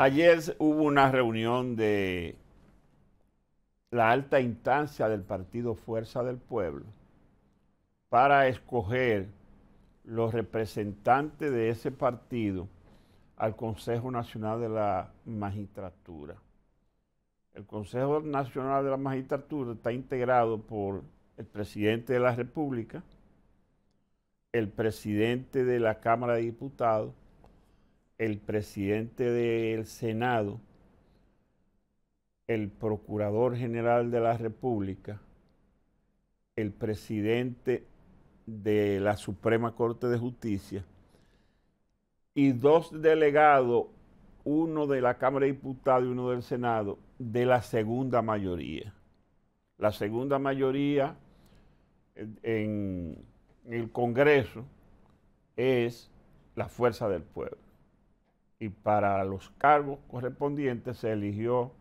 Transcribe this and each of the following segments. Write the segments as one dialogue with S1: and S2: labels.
S1: Ayer hubo una reunión de la alta instancia del partido Fuerza del Pueblo para escoger los representantes de ese partido al Consejo Nacional de la Magistratura. El Consejo Nacional de la Magistratura está integrado por el presidente de la República, el presidente de la Cámara de Diputados, el presidente del Senado, el Procurador General de la República, el presidente de la Suprema Corte de Justicia y dos delegados, uno de la Cámara de Diputados y uno del Senado, de la segunda mayoría. La segunda mayoría eh, en el Congreso es la fuerza del pueblo y para los cargos correspondientes se eligió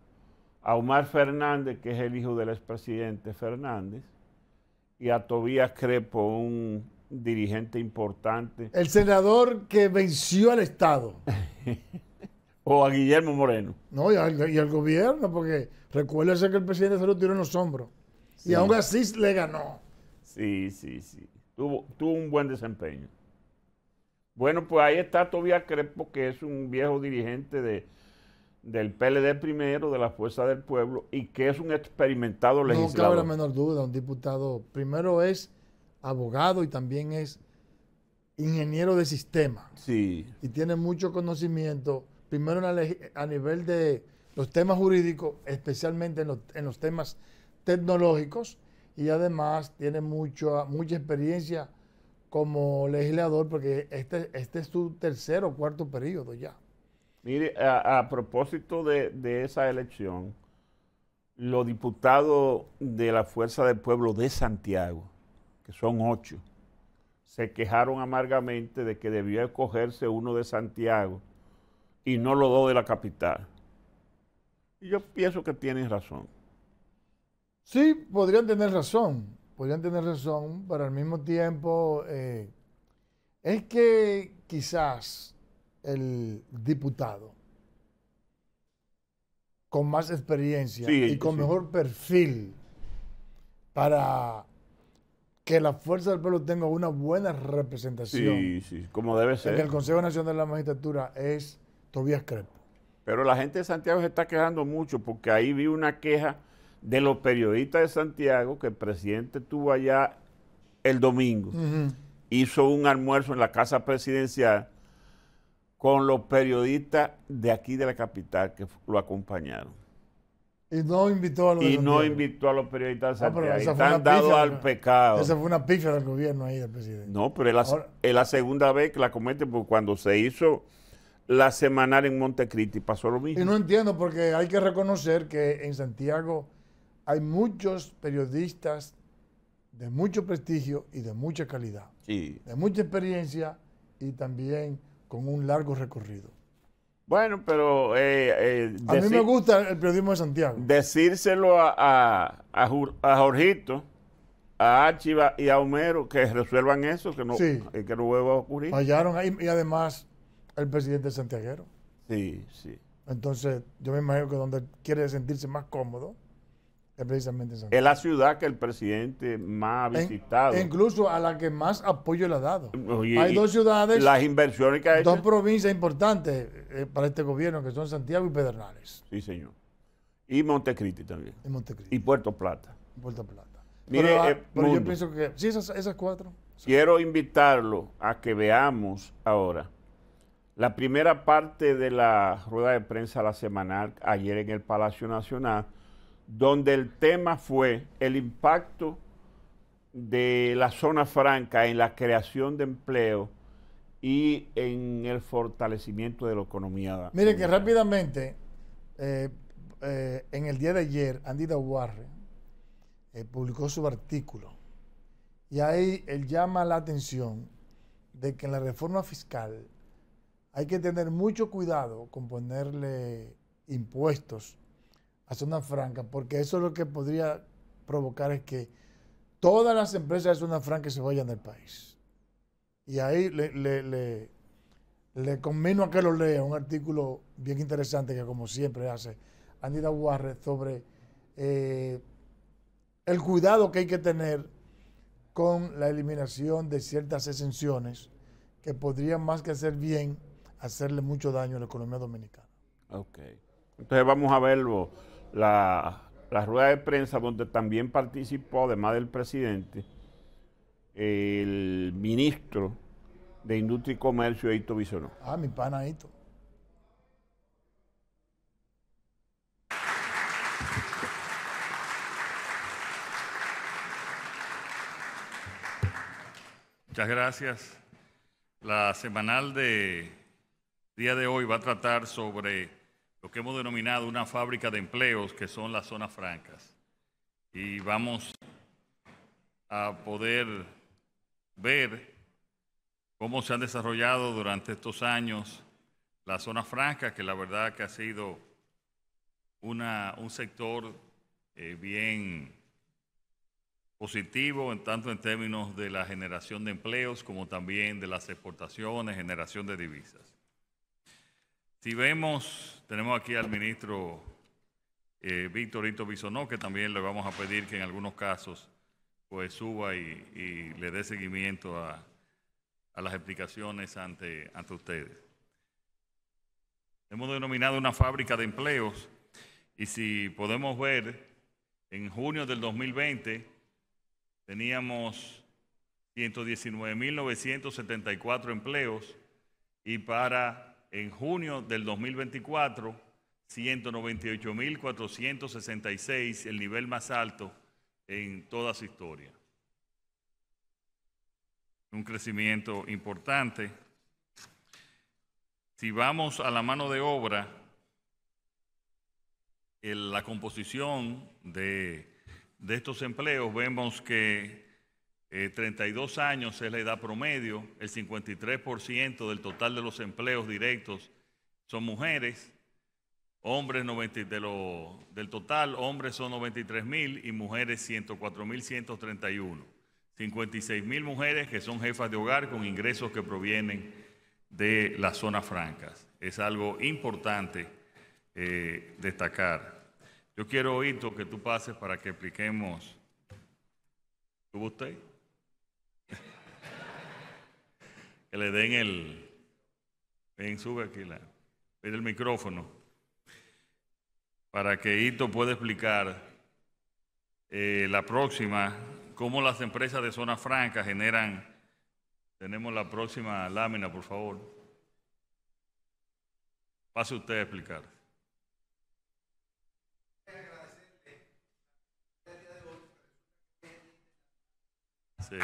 S1: a Omar Fernández, que es el hijo del expresidente Fernández, y a Tobías Crepo, un dirigente importante.
S2: El senador que venció al Estado.
S1: o a Guillermo Moreno.
S2: No, y al, gobierno, porque recuérdese que el presidente se lo tiró en los hombros. Y aún así le ganó.
S1: Sí, sí, sí. tuvo un buen desempeño. Bueno, pues ahí está Tobias Crespo, que es un viejo dirigente de, del PLD primero, de la Fuerza del Pueblo, y que es un experimentado legislador. No cabe la
S2: menor duda, un diputado primero es abogado y también es ingeniero de sistema. Sí. Y tiene mucho conocimiento, primero a nivel de los temas jurídicos, especialmente en los, en los temas tecnológicos, y además tiene mucho, mucha experiencia como legislador, porque este, este es su tercer o cuarto periodo ya.
S1: Mire, a, propósito de, esa elección, los diputados de la Fuerza del Pueblo de Santiago, que son ocho, se quejaron amargamente de que debió escogerse uno de Santiago y no los dos de la capital. Y yo pienso que tienen razón.
S2: Sí, podrían tener razón, podrían tener razón, pero al mismo tiempo eh, es que quizás el diputado con más experiencia y con mejor perfil para que la fuerza del pueblo tenga una buena representación. Sí,
S1: sí, como debe ser. En el
S2: Consejo Nacional de la Magistratura es Tobías Crepo.
S1: Pero la gente de Santiago se está quejando mucho porque ahí vi una queja de los periodistas de Santiago que el presidente tuvo allá el domingo. Hizo un almuerzo en la casa presidencial con los periodistas de aquí de la capital que lo acompañaron.
S2: Y no invitó a los Y no invitó
S1: a los periodistas de ah, Santiago. están dados al pecado. Esa
S2: fue una picha del gobierno ahí del
S1: presidente. No, pero es la, segunda vez que la comete, porque cuando se hizo la semanal en Montecristi pasó lo mismo. Y no
S2: entiendo, porque hay que reconocer que en Santiago hay muchos periodistas de mucho prestigio y de mucha calidad, sí. de mucha experiencia y también con un largo recorrido.
S1: Bueno, pero... Eh, eh, a mí me
S2: gusta el periodismo de Santiago.
S1: Decírselo a, a, a, Jorgito, a Archiva y a Homero que resuelvan eso, que no, eh, que no vuelva a ocurrir. Fallaron ahí
S2: y además el presidente santiaguero.
S1: Sí, sí.
S2: Entonces, yo me imagino que donde quiere sentirse más cómodo,
S1: es la ciudad que el presidente más ha visitado. E incluso a la que más
S2: apoyo le ha dado.
S1: Hay dos ciudades. Las inversiones que ha hecho. Dos
S2: provincias importantes eh, para este gobierno, que son Santiago y Pedernales.
S1: Sí, señor. Y Montecristi también. Y Puerto Plata. Puerto Plata. Mire, eh, pero, yo pienso
S2: que. Sí, esas, cuatro.
S1: Quiero invitarlo a que veamos ahora la primera parte de la rueda de prensa la semanal ayer en el Palacio Nacional donde el tema fue el impacto de la zona franca en la creación de empleo y en el fortalecimiento de la economía. Mire que
S2: rápidamente, eh, eh, en el día de ayer, Andy Dawarre eh, publicó su artículo y ahí él llama la atención de que en la reforma fiscal hay que tener mucho cuidado con ponerle impuestos a zona franca, porque eso es lo que podría provocar es que todas las empresas de zona franca se vayan del país. Y ahí le, le, a que lo lea un artículo bien interesante que como siempre hace Anita Warren sobre eh, el cuidado que hay que tener con la eliminación de ciertas exenciones que podrían más que hacer bien, hacerle mucho daño a la economía dominicana.
S1: Okay. Entonces vamos a verlo, la, la, rueda de prensa donde también participó, además del presidente, el ministro de Industria y Comercio, Hito Bisonó.
S2: Ah, mi pana Hito.
S3: Muchas gracias. La semanal de día de hoy va a tratar sobre lo que hemos denominado una fábrica de empleos, que son las zonas francas. Y vamos a poder ver cómo se han desarrollado durante estos años las zonas francas que la verdad que ha sido un sector eh, bien positivo, en tanto en términos de la generación de empleos como también de las exportaciones, generación de divisas. Si vemos tenemos aquí al ministro eh, Víctorito Bisonó, que también le vamos a pedir que en algunos casos pues suba y, le dé seguimiento a, las explicaciones ante, ante ustedes. Hemos denominado una fábrica de empleos y si podemos ver, en junio del 2020 teníamos 119.974 empleos y para en junio del 2024, 198.466, el nivel más alto en toda su historia. Un crecimiento importante. Si vamos a la mano de obra, en la composición de, de estos empleos, vemos que 32 eh, años es la edad promedio, el 53% del total de los empleos directos son mujeres, hombres 90, de del total, hombres son 93 mil y mujeres 104 mil 131. 56 mil mujeres que son jefas de hogar con ingresos que provienen de las zonas francas. Es algo importante eh, destacar. Yo quiero, Hito, que tú pases para que expliquemos. tú usted? que le den el... Ven, sube aquí el micrófono para que Hito pueda explicar eh, la próxima, cómo las empresas de zona franca generan... Tenemos la próxima lámina, por favor. Pase usted a explicar. Sí.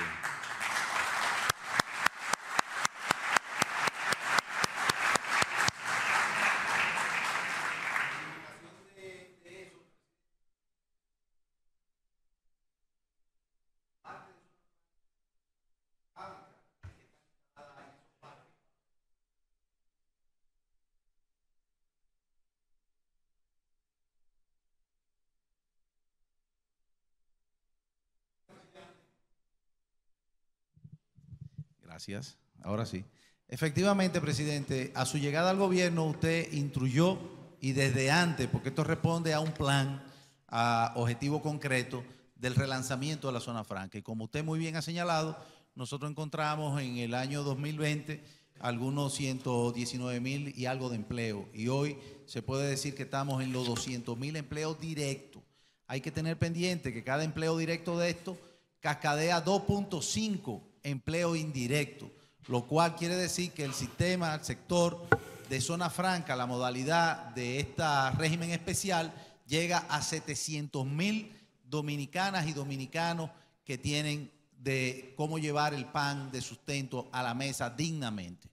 S4: Gracias. Ahora sí. Efectivamente, presidente, a su llegada al gobierno usted instruyó y desde antes, porque esto responde a un plan, a objetivo concreto del relanzamiento de la zona franca. Y como usted muy bien ha señalado, nosotros encontramos en el año 2020 algunos 119 mil y algo de empleo. Y hoy se puede decir que estamos en los 200 mil empleos directos. Hay que tener pendiente que cada empleo directo de esto cascadea 2.5 empleo indirecto, lo cual quiere decir que el sistema, el sector de zona franca, la modalidad de este régimen especial, llega a 700 mil dominicanas y dominicanos que tienen de cómo llevar el pan de sustento a la mesa dignamente.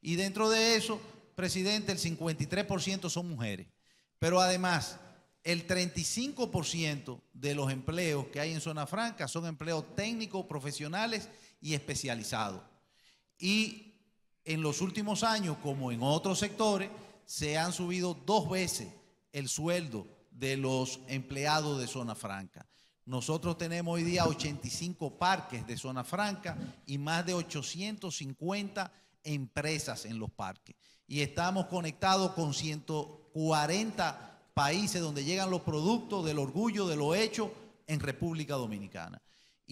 S4: Y dentro de eso, presidente, el 53% son mujeres. Pero además, el 35% de los empleos que hay en Zona Franca son empleos técnicos, profesionales y especializado. Y en los últimos años, como en otros sectores, se han subido dos veces el sueldo de los empleados de zona franca. Nosotros tenemos hoy día 85 parques de zona franca y más de 850 empresas en los parques. Y estamos conectados con 140 países donde llegan los productos del orgullo de lo hecho en República Dominicana.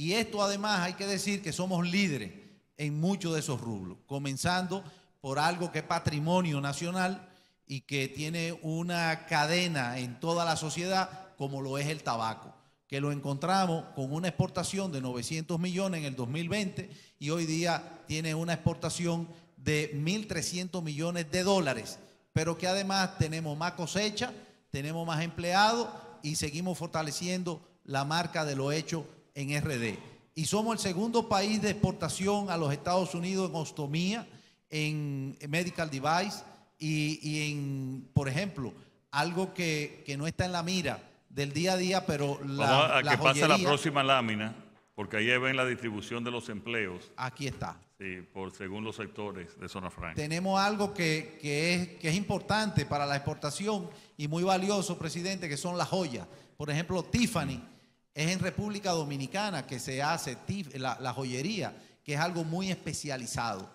S4: Y esto además hay que decir que somos líderes en muchos de esos rubros, comenzando por algo que es patrimonio nacional y que tiene una cadena en toda la sociedad como lo es el tabaco, que lo encontramos con una exportación de 900 millones en el 2020 y hoy día tiene una exportación de 1.300 millones de dólares, pero que además tenemos más cosecha, tenemos más empleados y seguimos fortaleciendo la marca de lo hecho en RD. Y somos el segundo país de exportación a los Estados Unidos en ostomía, en medical device y, en, por ejemplo, algo que, no está en la mira del día a día, pero la. Vamos a que la próxima
S3: lámina, porque ahí ven la distribución de los empleos. Aquí está. Sí, por según los sectores de Zona Franca.
S4: Tenemos algo que, es, que es importante para la exportación y muy valioso, presidente, que son las joyas. Por ejemplo, Tiffany es en República Dominicana que se hace la, la joyería, que es algo muy especializado.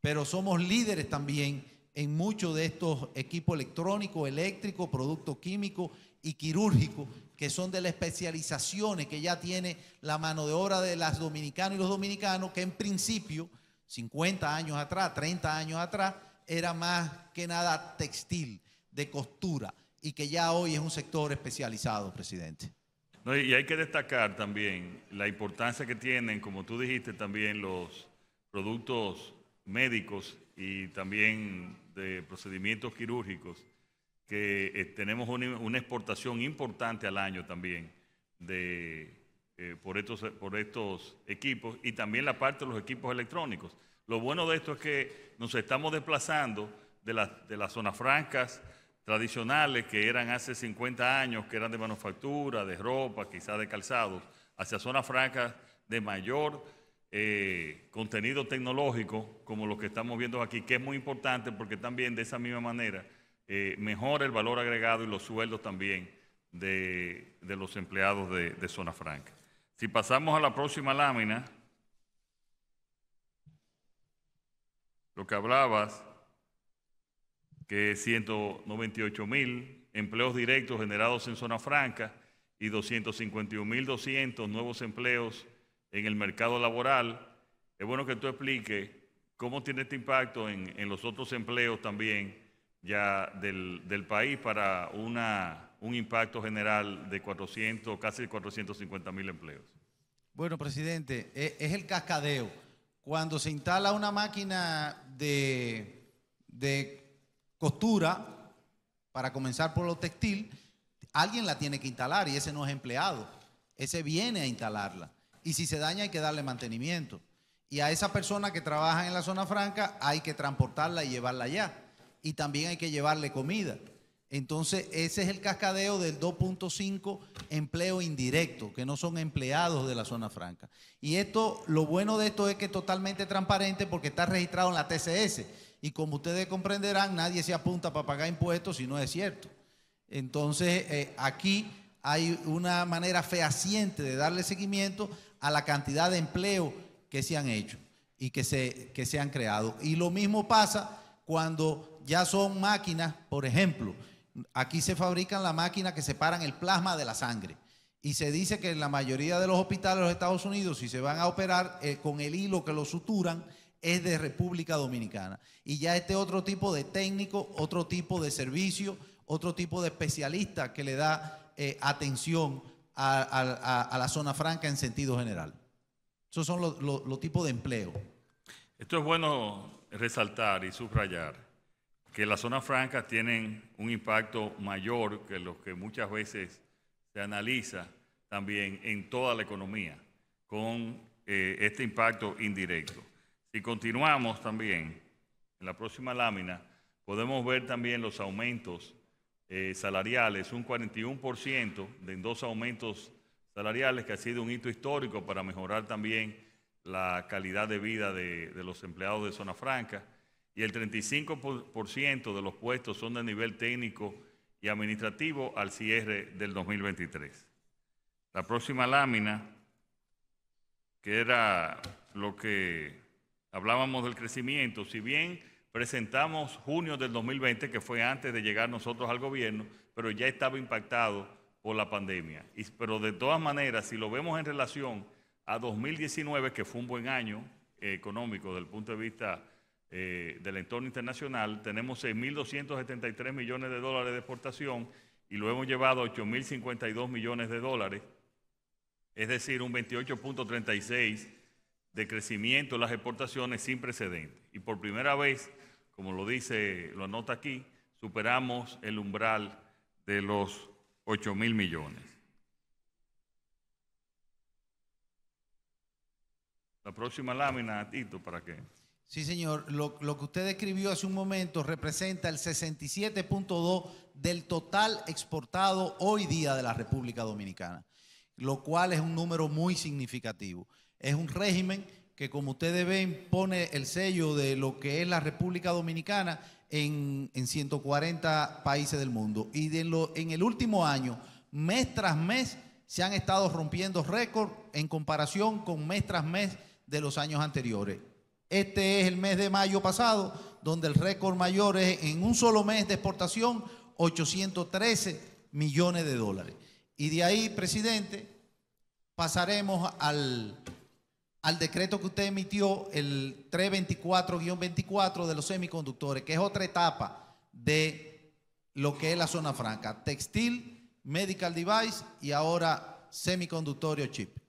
S4: Pero somos líderes también en muchos de estos equipos electrónicos, eléctricos, productos químicos y quirúrgicos, que son de las especializaciones que ya tiene la mano de obra de las dominicanas y los dominicanos, que en principio, 50 años atrás, 30 años atrás, era más que nada textil, de costura, y que ya hoy es un sector especializado, presidente
S3: y hay que destacar también la importancia que tienen, como tú dijiste, también los productos médicos y también de procedimientos quirúrgicos, que eh, tenemos una, exportación importante al año también de, eh, por, estos, por estos equipos y también la parte de los equipos electrónicos. Lo bueno de esto es que nos estamos desplazando de, de las zonas francas, tradicionales que eran hace 50 años, que eran de manufactura, de ropa, quizás de calzados, hacia zonas francas de mayor eh, contenido tecnológico, como lo que estamos viendo aquí, que es muy importante porque también de esa misma manera eh, mejora el valor agregado y los sueldos también de, los empleados de, de zona franca. Si pasamos a la próxima lámina, lo que hablabas que 198 mil empleos directos generados en zona franca y 251.200 nuevos empleos en el mercado laboral. Es bueno que tú expliques cómo tiene este impacto en, los otros empleos también ya del, país para una, un impacto general de 400, casi 450 mil empleos.
S4: Bueno, presidente, e, es el cascadeo. Cuando se instala una máquina de, de costura, para comenzar por lo textil, alguien la tiene que instalar y ese no es empleado, ese viene a instalarla. Y si se daña hay que darle mantenimiento. Y a esa persona que trabaja en la zona franca hay que transportarla y llevarla allá. Y también hay que llevarle comida. Entonces, ese es el cascadeo del 2.5 empleo indirecto, que no son empleados de la zona franca. Y esto, lo bueno de esto es que es totalmente transparente porque está registrado en la TCS. Y como ustedes comprenderán, nadie se apunta para pagar impuestos si no es cierto. Entonces, eh, aquí hay una manera fehaciente de darle seguimiento a la cantidad de empleo que se han hecho y que se, han creado. Y lo mismo pasa cuando ya son máquinas, por ejemplo, aquí se fabrican las máquinas que separan el plasma de la sangre. Y se dice que en la mayoría de los hospitales de los Estados Unidos, si se van a operar eh, con el hilo que lo suturan, es de República Dominicana. Y ya este otro tipo de técnico, otro tipo de servicio, otro tipo de especialista que le da eh, atención a, la zona franca en sentido general. Esos son los tipos de empleo.
S3: Esto es bueno resaltar y subrayar que las zonas francas tienen un impacto mayor que lo que muchas veces se analiza también en toda la economía, con eh, este impacto indirecto. Si continuamos también, en la próxima lámina, podemos ver también los aumentos eh, salariales, un 41% de dos aumentos salariales, que ha sido un hito histórico para mejorar también la calidad de vida de los empleados de Zona Franca, y el 35% de los puestos son de nivel técnico y administrativo al cierre del 2023. La próxima lámina, que era lo que hablábamos del crecimiento, si bien presentamos junio del 2020, que fue antes de llegar nosotros al gobierno, pero ya estaba impactado por la pandemia. pero de todas maneras, si lo vemos en relación a 2019, que fue un buen año eh, económico desde el punto de vista eh, del entorno internacional, tenemos 6.273 millones de dólares de exportación y lo hemos llevado a 8.052 millones de dólares, es decir, un 28.36 de crecimiento de las exportaciones sin precedentes. Y por primera vez, como lo dice, lo anota aquí, superamos el umbral de los 8 mil millones. La próxima lámina, Tito, ¿para
S4: qué? Sí, señor. Lo, que usted escribió hace un momento representa el 67.2 del total exportado hoy día de la República Dominicana, lo cual es un número muy significativo. Es un régimen que, como ustedes ven, pone el sello de lo que es la República Dominicana en, 140 países del mundo. Y lo, en el último año, mes tras mes, se han estado rompiendo récords en comparación con mes tras mes de los años anteriores. Este es el mes de mayo pasado, donde el récord mayor es en un solo mes de exportación 813 millones de dólares. Y de ahí, presidente, pasaremos al, al decreto que usted emitió, el 324-24 de los semiconductores, que es otra etapa de lo que es la zona franca, textil, medical device y ahora semiconductorio chip.